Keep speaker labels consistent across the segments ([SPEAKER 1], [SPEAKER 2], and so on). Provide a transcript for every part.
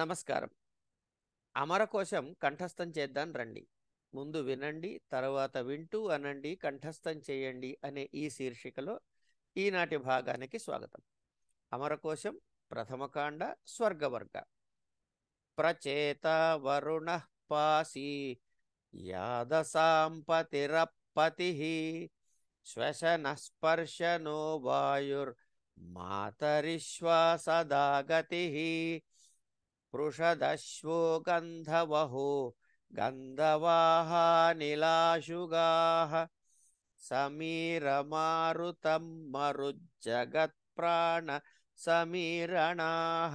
[SPEAKER 1] నమస్కారం అమరకోశం కంఠస్థం చేద్దాం రండి ముందు వినండి తర్వాత వింటూ అనండి కంఠస్థం చేయండి అనే ఈ శీర్షికలో ఈనాటి భాగానికి స్వాగతం అమరకోశం ప్రథమకాండ స్వర్గవర్గ ప్రచేత వరుణ పాసి యాదసాంపతిరప్పతి శ్వశనస్పర్శనో వాయుర్మాతరిశ్వాసదాగతి पृषदश्वो गन्धवहो गन्धवाः निलाशुगाः समीरमारुतं मरुज्जगत्प्राणसमीरणाः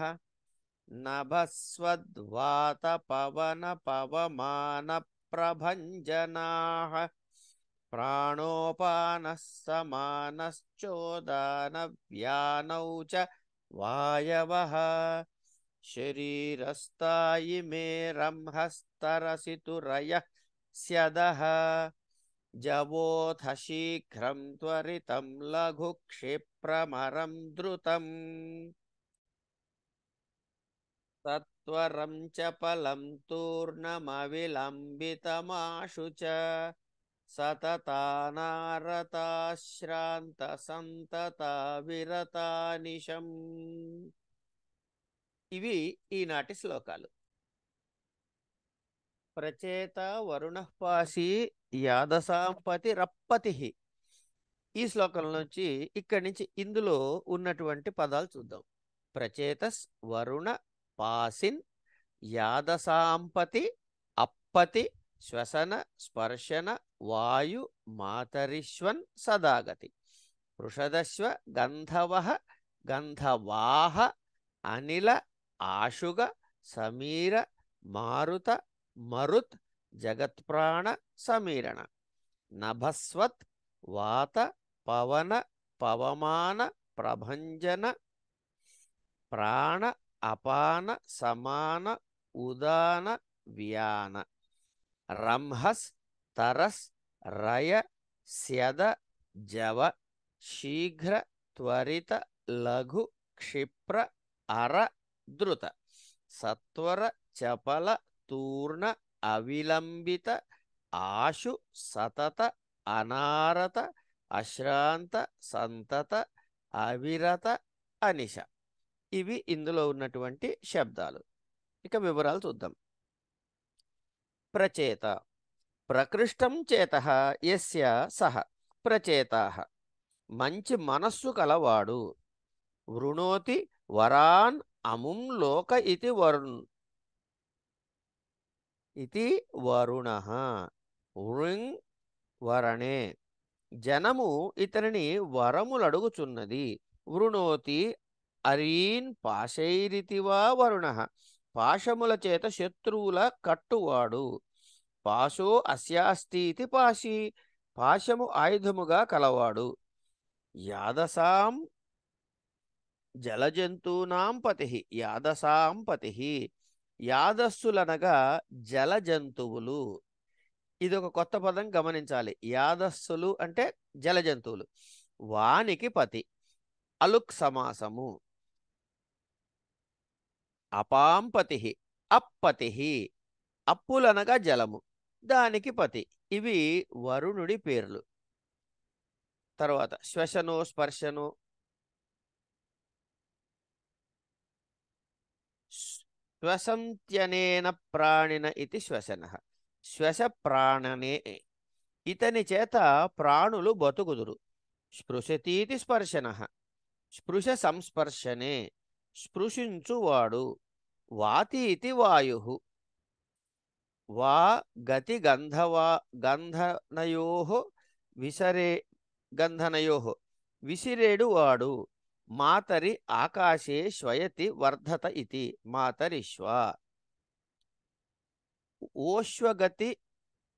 [SPEAKER 1] नभस्वद्वातपवनपवमानप्रभञ्जनाः प्राणोपानः समानश्चोदानव्यानौ च वायवः शरीरस्तायि मे रंहस्तरसितुरयः स्यदः जवोऽथ शीघ्रं त्वरितं लघु क्षिप्रमरं द्रुतम् सत्वरं च पलं तूर्णमविलम्बितमाशु च सतता नारताश्रान्तसन्तताविरतानिशम् ఇవి ఈనాటి శ్లోకాలు ప్రచేత వరుణపాసి యాదసాంపతి రప్పతి ఈ శ్లోకం నుంచి ఇక్కడి నుంచి ఇందులో ఉన్నటువంటి పదాలు చూద్దాం ప్రచేతస్ వరుణ పాసిన్ యాదసాంపతి అప్పతి శ్వసన స్పర్శన వాయు మాతరిష్వన్ సదాగతి వృషదశ్వ గంధవ గంధవాహ అనిల ఆశుగ సమీర మారుత మరుత్ జగత్ప్రాణ సమీరణ నభస్వత్ వాత పవన పవమాన ప్రభంజన ప్రాణ అపాన సమాన ఉదాన వ్యాన రంహస్ తరస్ రయ శ్యద జవ శీఘ్ర త్వరిత లఘు క్షిప్ర అర ధృత సత్వర చపల తూర్ణ అవిలంబిత ఆశు సతత అనారత అశ్రాంత సంతత అవిరత అనిష ఇవి ఇందులో ఉన్నటువంటి శబ్దాలు ఇక వివరాలు చూద్దాం ప్రచేత ప్రకృష్టం చేత ఎస్య సహ ప్రచేత మంచి మనస్సు కలవాడు వృణోతి వరాన్ అముం లోక ఇది వరుణ్ ఇది వరుణ వృంగ్ వరణే జనము ఇతనిని వరములడుగుచున్నది వృణోతి అరీన్ పాశైరితివా వరుణ పాశముల చేత శత్రువుల కట్టువాడు పాశో అస్యాస్తీతి పాశి పాశము ఆయుధముగా కలవాడు యాదసాం జలజంతూనాం పతి యాదసాం పతి యాదస్సులనగా జలజంతువులు ఇది ఒక కొత్త పదం గమనించాలి యాదస్సులు అంటే జలజంతువులు వానికి పతి అలుక్ సమాసము అపాంపతి అప్పతి అప్పులనగా జలము దానికి పతి ఇవి వరుణుడి పేర్లు తర్వాత శ్వశను స్పర్శను శ్వసంత్యనేన ప్రాణిన ఇది శ్వసన శ్వస ప్రాణనే ఇతని చేత ప్రాణులు బతుకుదురు స్పృశతీతి స్పర్శన స్పృశ సంస్పర్శనే స్పృశించువాడు వాతీతి వాయు వా గతి గంధవా గంధనయో విసరే గంధనయో విసిరేడు వాడు మాతరి ఆకాశే శ్వయతి వర్ధత ఇది మాతరిశ్వ ఓశ్వగతి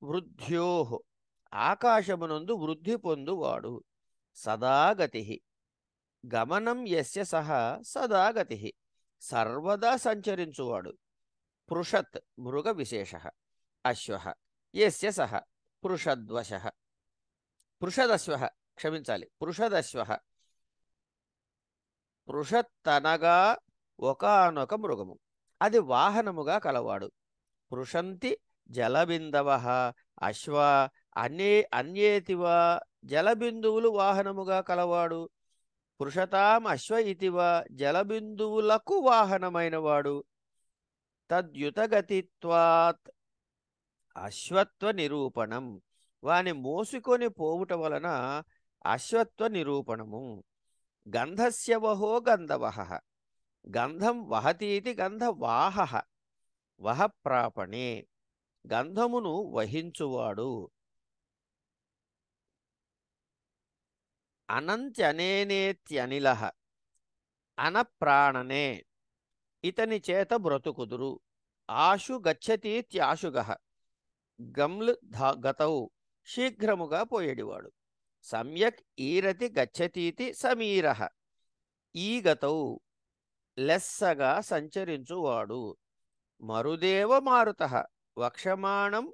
[SPEAKER 1] వృద్ధ్యో ఆకాశమునందు వృద్ధి పొందువాడు సదాగతి గమనం ఎస్య సహ సదాగతి సర్వదా సంచరించువాడు పృషత్ మృగ విశేష అశ్వ ఎస్య సహ పృషద్వశ పృషదశ్వ క్షమించాలి పృషదశ్వ పృషత్తనగా ఒకనొక మృగము అది వాహనముగా కలవాడు పృషంతి జలబిందవ అశ్వ అన్యే అన్యేతివా జలబిందువులు వాహనముగా కలవాడు పృషతాం అశ్వ ఇతివ జలబిందువులకు వాహనమైనవాడు తద్యుతగతిత్వాత్ అశ్వత్వ నిరూపణం వాని మోసుకొని పోవుట వలన అశ్వత్వ నిరూపణము గంధస్య వహో గంధవహ గంధం వహతీతి గంధవాహ వహప్రాపణే గంధమును వహించువాడు అనంత్యనేనేత్యనిల అనప్రాణనే ఇతని చేత బ్రతుకుదురు ఆశు గచ్చతీత్యాశుగ గమ్ల్ ధ గతవు శీఘ్రముగా పోయేడివాడు సమ్యక్ ఈరతి గచ్చతీతి సమీర ఈగతౌ లెస్సగా సంచరించువాడు మరుదేవ మారుత వక్షమాణం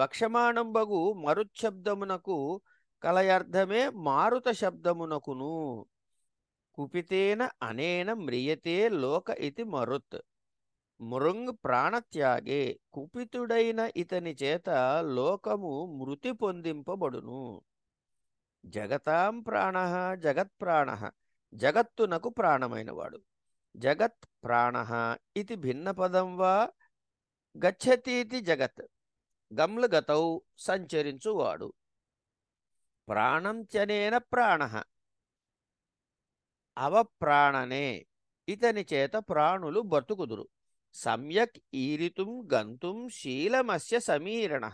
[SPEAKER 1] వక్షమాణం బగు మరుశబ్దమునకు కలయర్థమే మారుత శబ్దమునకును కుపితేన అనేన మ్రియతే లోక ఇది మరుత్ మృంగ్ ప్రాణత్యాగే కుపితుడైన ఇతని చేత లోకము మృతి పొందింపబడును జగతాం ప్రాణ జగత్ప్రాణ జగత్తునకు ప్రాణమైనవాడు జగత్ ప్రాణ ఇది భిన్న పదం వా గచ్చతీతి జగత్ గమ్లు గతౌ సంచరించువాడు ప్రాణం చనేన ప్రాణ అవప్రాణనే ఇతని చేత ప్రాణులు బతుకుదురు సమ్యక్ ఈరితుం గంతుం శీలమస్య సమీరణ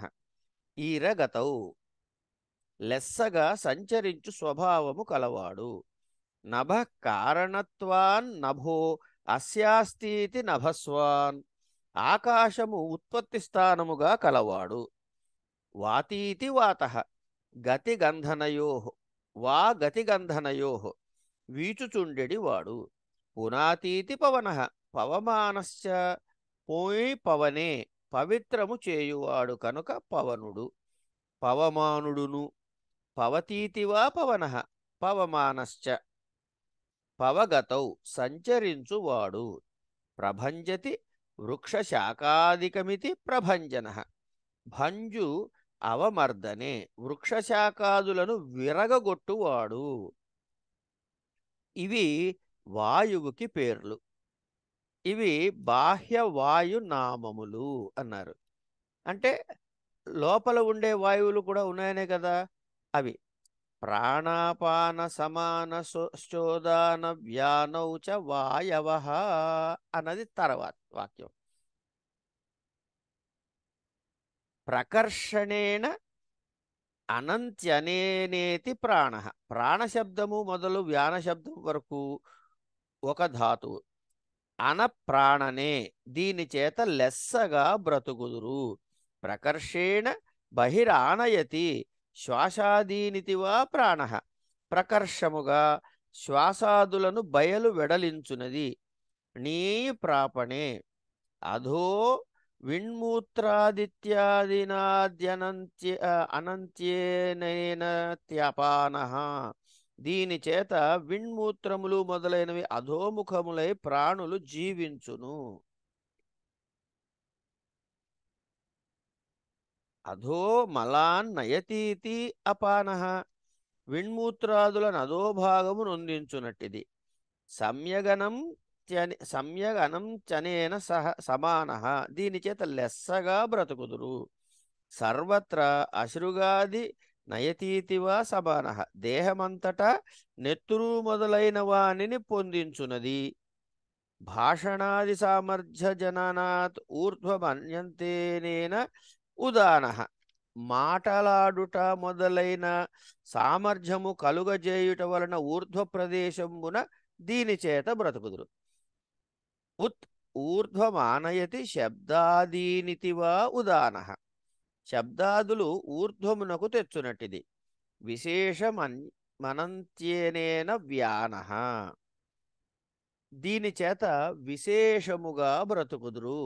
[SPEAKER 1] ఈరగతౌ లెస్సగా సంచరించు స్వభావము కలవాడు నభ కారణత్వాన్ నభో అస్యాస్తీతి నభస్వాన్ ఆకాశము ఉత్పత్తి స్థానముగా కలవాడు వాతీతి వాత గతిగంధనయో వా గతిగంధనయో వీచుచుండెడి వాడు పునాతీతి పవన పవమానశ్చ పోయి పవనే పవిత్రము చేయువాడు కనుక పవనుడు పవమానుడును పవతీతి వా పవన పవమానశ్చ పవగతౌ సంచరించువాడు ప్రభంజతి వృక్షశాఖాదికమితి ప్రభంజన భంజు అవమర్దనే వృక్షశాఖాదులను విరగగొట్టువాడు ఇవి వాయువుకి పేర్లు ఇవి బాహ్య వాయు నామములు అన్నారు అంటే లోపల ఉండే వాయువులు కూడా ఉన్నాయనే కదా అవి ప్రాణాపాన సమాన శోదాన వ్యానౌచ వాయవ అన్నది తర్వాత వాక్యం ప్రకర్షణేన అనంత్యనేనేతి ప్రాణ ప్రాణశబ్దము మొదలు వ్యాన శబ్దం వరకు ఒక ధాతువు అనప్రాణనే దీని చేత లెస్సగా బ్రతుకుదురు ప్రకర్షేణ బహిరానయతి శ్వాసాదీనితివా ప్రాణ ప్రకర్షముగా శ్వాసాదులను బయలు వెడలించునది నీ ప్రాపణే అధో విణ్మూత్రాదిత్యాదినాద్యనంత్య అనంత్యేనైన త్యపాన విణ్మూత్రములు మొదలైనవి అధోముఖములై ప్రాణులు జీవించును అధో మలాన్నయతీతి అపాన విణ్మూత్రాదుల భాగము నొందించునట్టిది సమ్యగనం సమ్యగనం చనేన సహ సమాన దీని చేత లెస్సగా బ్రతుకుదురు సర్వత్ర అశ్రుగాది నయతీతివా సమాన దేహమంతటా నెత్తురు మొదలైన వాణిని పొందించునది భాషణాది సామర్థ్య జనానాత్ ఊర్ధ్వమన్యంతేనేన ఉదాహరణ మాటలాడుట మొదలైన సామర్థ్యము కలుగజేయుట వలన ఊర్ధ్వ ప్రదేశమున దీని చేత బ్రతుకుదురు ఉత్ ఊర్ధ్వమానయతి శబ్దాదీనితివా ఉదాహరణ శబ్దాదులు ఊర్ధ్వమునకు తెచ్చునట్టిది విశేషమన్ మనంత్యేనేన వ్యాన దీని చేత విశేషముగా బ్రతుకుదురు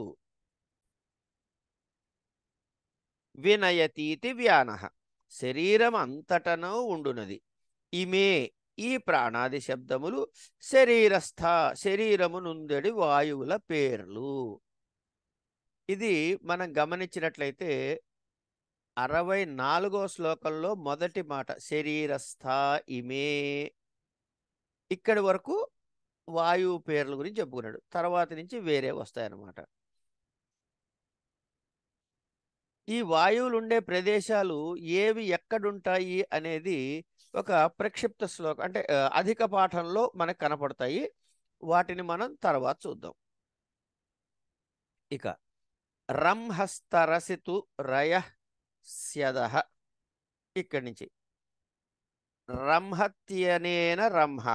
[SPEAKER 1] వినయతీతి వ్యాన శరీరం అంతటనో ఉండునది ఇమే ఈ ప్రాణాది శబ్దములు శరీరస్థ శరీరమునుందడి వాయువుల పేర్లు ఇది మనం గమనించినట్లయితే అరవై నాలుగో శ్లోకంలో మొదటి మాట శరీరస్థ ఇమే ఇక్కడి వరకు వాయువు పేర్ల గురించి చెప్పుకున్నాడు తర్వాత నుంచి వేరే వస్తాయన్నమాట ఈ వాయువులు ఉండే ప్రదేశాలు ఏవి ఎక్కడుంటాయి అనేది ఒక ప్రక్షిప్త శ్లోకం అంటే అధిక పాఠంలో మనకు కనపడతాయి వాటిని మనం తర్వాత చూద్దాం ఇక రంహస్తరసితు రయ స్యదహ ఇక్కడి నుంచి రంహత్యనేన రంహ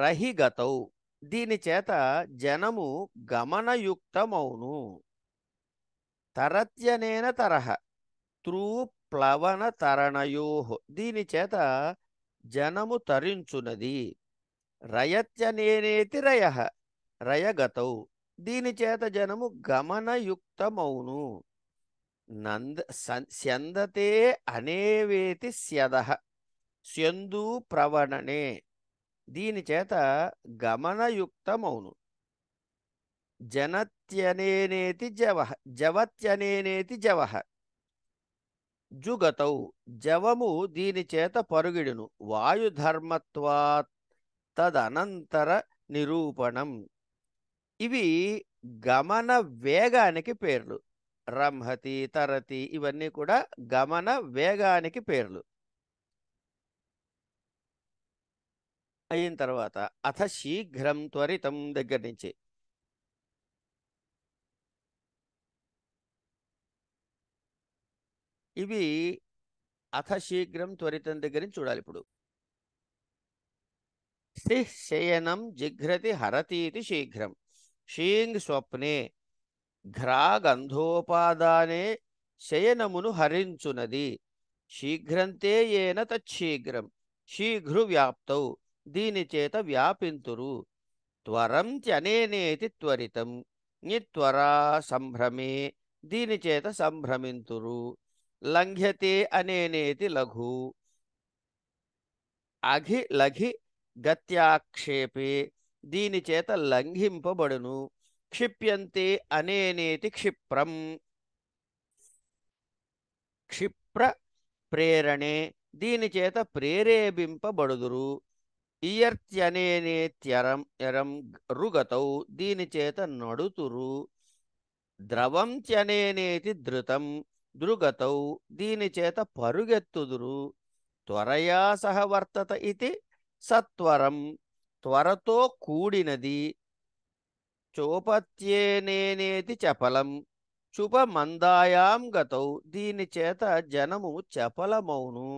[SPEAKER 1] రహిగతౌ దీని చేత జనము గమనయుక్తమౌను తరత్యనేన తరహ త్రూ ప్లవన తరణయో దీని చేత జనము తరించునది రయత్యనేనేతి రయ రయగతౌ దీని చేత జనము గమనయుక్తమౌను నంద స్యందతే అనేవేతి స్యదహ స్యందూ ప్రవణనే దీని చేత గమనయుక్తమౌను జనత్యనేనేతి జవ జవత్యనేనేతి జవ జుగతౌ జవము దీని చేత పరుగిడును వాయుధర్మత్వాత్ తదనంతర నిరూపణం ఇవి గమన వేగానికి పేర్లు రంహతి తరతి ఇవన్నీ కూడా గమన వేగానికి పేర్లు అయిన తర్వాత అథ శీఘ్రం త్వరితం దగ్గర నుంచి ఇవి అథ శీఘ్రం త్వరితం దగ్గర చూడాలి ఇప్పుడు సిహ్ శయనం జిఘ్రతి హరతీతి శీఘ్రం షీంగ్ స్వప్నే ఘ్రా గంధోపాదానే శయనమును హరించునది శీఘ్రంతే ఏన తచ్చీఘ్రం శీఘ్రు వ్యాప్తౌ దీనిచేత వ్యాపింతురు త్వరం త్యనేతి త్వరితం నిత్వరా సంభ్రమే దీనిచేత సంభ్రమింతురు లంఘ్యతే అనేనేతి లఘు అఘి లఘి గత్యాక్షేపే దీని చేత లంఘింపబడును క్షిప్యంతే అనేనేతి క్షిప్రం క్షిప్ర ప్రేరణే దీని చేత ప్రేరేపింపబడుదురు ఇయర్త్యనేత్యరం ఎరం రుగతౌ దీని చేత నడుతురు ద్రవం ద్రవంత్యనేనేతి ధృతం దృగతౌ దీనిచేత పరుగెత్తుదురు త్వరయా సహవర్తత ఇది సత్వరం త్వరతో కూడినది చోపత్యేనేనేది చపలం చుప మందాయాం గతౌ దీనిచేత జనము చపలమౌను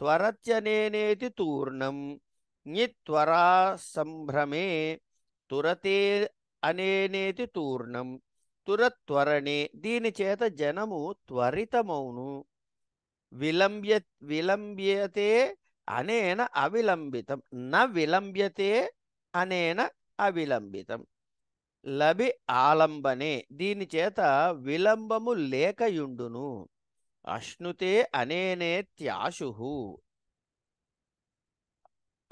[SPEAKER 1] త్వరత్యనేనేతి తూర్ణం నిత్వరా సంభ్రమే తురతే అనేనేతి తూర్ణం తురత్వరణే దీని చేత జనము త్వరితమౌను విలంబ్య విలంబ్యతే అనేన అవిలంబితం న విలంబ్యతే అనేన అవిలంబితం లభి ఆలంబనే దీని చేత విలంబము లేకయుండును అశ్నుతే త్యాశు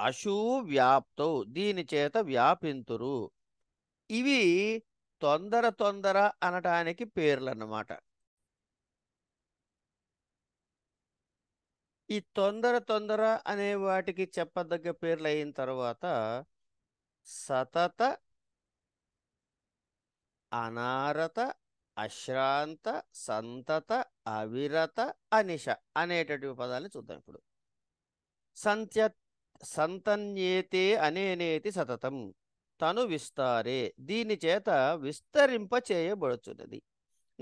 [SPEAKER 1] అశూ వ్యాప్తౌ దీని చేత వ్యాపింతురు ఇవి తొందర తొందర అనటానికి పేర్లు అన్నమాట ఈ తొందర తొందర అనే వాటికి చెప్పదగ్గ పేర్లు అయిన తర్వాత సతత అనారత అశ్రాంత సంతత అవిరత అనిష అనేటటువంటి పదాలను చూద్దాం ఇప్పుడు సంత్య సంతన్యేతే అనేనేతి సతతం తను విస్తారే దీని చేత విస్తరింప చేయబడుచున్నది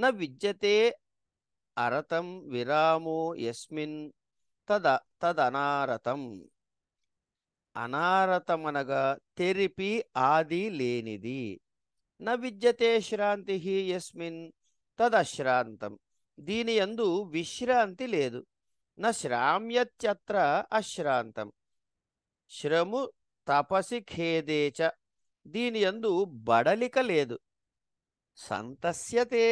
[SPEAKER 1] న విద్యతే అరతం విరామో ఎస్మిన్ తద తదనారతం అనారతమనగా తెరిపి ఆది లేనిది న విద్యతే శ్రాంతి ఎస్మిన్ తదశ్రాంతం దీని యందు విశ్రాంతి లేదు శ్రామ్యత్ర అశ్రాంతం శ్రము తపసి చ దీని ఎందు బడలిక లేదు సంతస్యతే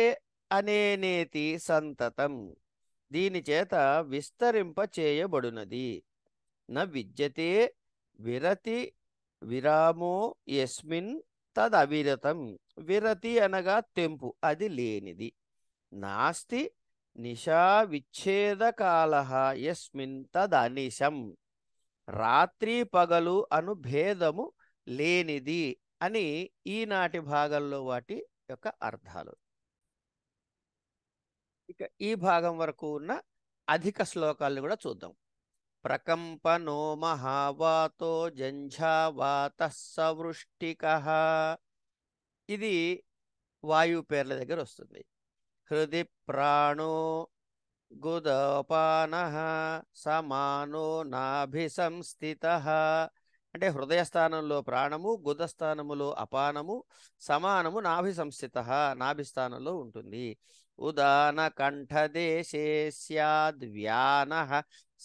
[SPEAKER 1] అనేనేతి సంతతం దీని చేత విస్తరింప చేయబడునది న విద్యతే విరతి విరామో ఎస్మిన్ తదవిరతం విరతి అనగా తెంపు అది లేనిది నాస్తి నిషా విచ్ఛేదకాల ఎస్మిన్ తదనిశం రాత్రి పగలు అను భేదము లేనిది అని ఈనాటి భాగంలో వాటి యొక్క అర్థాలు ఇక ఈ భాగం వరకు ఉన్న అధిక శ్లోకాలను కూడా చూద్దాం ప్రకంపనో మహావాతో జంఝావాత సవృష్టిక ఇది వాయు పేర్ల దగ్గర వస్తుంది హృది ప్రాణో గుదోపాన సమానో నాభి సంస్థిత అంటే హృదయస్థానంలో ప్రాణము గుదస్థానములో అపానము సమానము నాభి సంస్థిత నాభిస్థానంలో ఉంటుంది ఉదాన కంఠదేశే సద్వ్యాన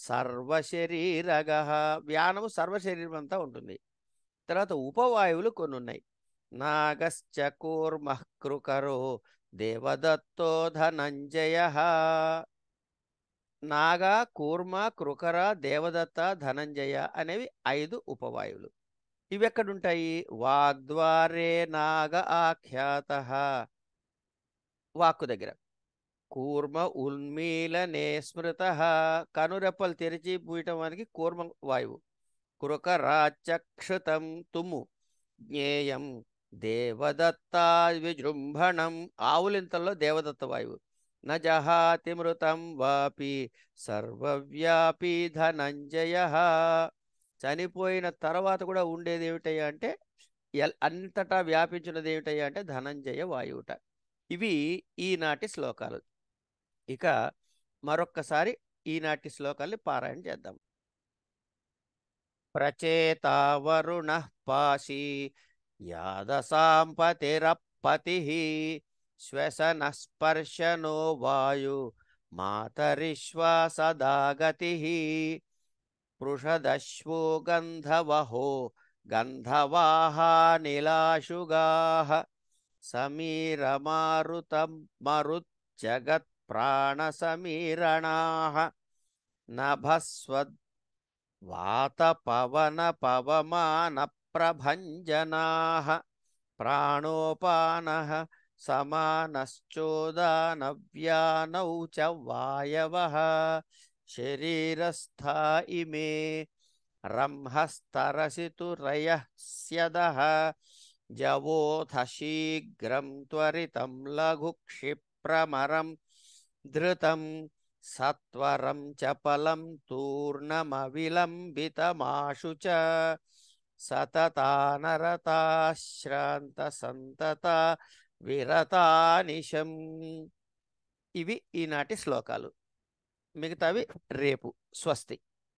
[SPEAKER 1] సర్వశరీరగ వ్యానము సర్వశరీరం అంతా ఉంటుంది తర్వాత ఉపవాయువులు కొన్ని ఉన్నాయి నాగశ్చకూర్మకృకరో దేవదత్తో ధనంజయ నాగ కూర్మ కృకర దేవదత్త ధనంజయ అనేవి ఐదు ఉపవాయువులు ఇవి ఎక్కడుంటాయి వాగ్ద్వారే నాగ ఆఖ్యాత వాక్కు దగ్గర కూర్మ ఉన్మీలనే స్మృత కనురెప్పలు తెరిచి వానికి కూర్మ వాయువు కృకరాచక్షుతం తుమ్ము జ్ఞేయం దేవదత్త విజృంభణం ఆవులింతల్లో దేవదత్త వాయువు न जहाति వాపి సర్వవ్యాపి ధనంజయ చనిపోయిన తర్వాత కూడా ఉండేది ఏమిటయ్యా అంటే అంతటా వ్యాపించినది ఏమిటయ్యా అంటే ధనంజయ వాయువుట ఇవి ఈనాటి శ్లోకాలు ఇక మరొక్కసారి ఈనాటి శ్లోకాల్ని పారాయణ చేద్దాం వరుణ పాశీ యాదసాంపతిరపతి श्वसनस्पर्शनो वायु मातरिश्वासदा गतिः पृषदश्वो गन्धवहो गन्धवाहानिलाशुगाः समीरमारुतं मरुत् नभस्वद्वातपवनपवमानप्रभञ्जनाः प्राणोपानः समानश्चोदानव्यानौ च वायवः शरीरस्था इमे रंहस्तरसितुरयः स्यदः जवोऽथ शीघ्रं त्वरितं लघुक्षिप्रमरं धृतं सत्वरं च फलं तूर्णमविलम्बितमाशु च सतता नरताश्रान्तसन्तता విరతానిశం ఇవి ఈనాటి శ్లోకాలు మిగతావి రేపు స్వస్తి